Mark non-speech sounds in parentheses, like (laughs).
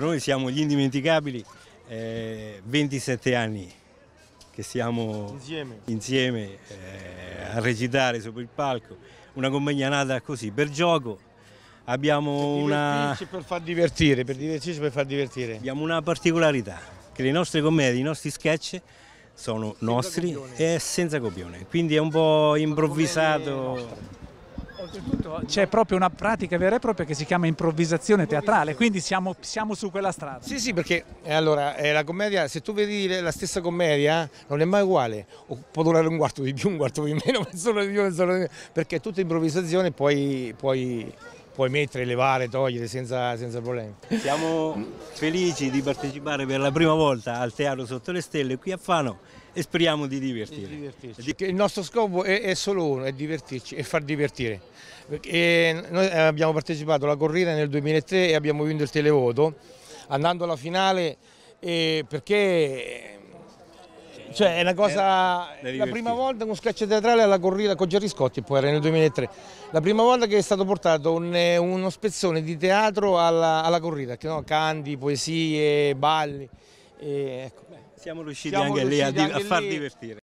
noi siamo gli indimenticabili, eh, 27 anni che siamo insieme, insieme eh, a recitare sopra il palco, una compagnia nata così per gioco. Abbiamo per una. Per far divertire, per divertirci per far divertire. Abbiamo una particolarità, che le nostre commedie, i nostri sketch sono senza nostri copione. e senza copione, quindi è un po' improvvisato. Oltretutto c'è proprio una pratica vera e propria che si chiama improvvisazione teatrale, quindi siamo, siamo su quella strada. Sì, sì, perché eh, allora, eh, la commedia, se tu vedi la stessa commedia, non è mai uguale, o può durare un quarto di più, un quarto di meno, (laughs) ma solo di più, mezz'ora di meno, perché è tutta improvvisazione e poi... poi puoi mettere, levare, togliere senza, senza, problemi. Siamo felici di partecipare per la prima volta al Teatro Sotto le Stelle qui a Fano e speriamo di divertire. Di Il nostro scopo è, è, solo uno, è divertirci e far divertire. E eh, noi eh, abbiamo partecipato alla corrida nel 2003 e abbiamo vinto il televoto andando alla finale perché cioè è una cosa, eh, è la prima volta uno un sketch teatrale alla corrida con Gerry Scotti, poi era nel 2003, la prima volta che è stato portato un, eh, uno spezzone di teatro alla, alla corrida, no? canti, poesie, balli. E, ecco. Beh, siamo riusciti siamo anche riusciti lì a, a far lì. divertire.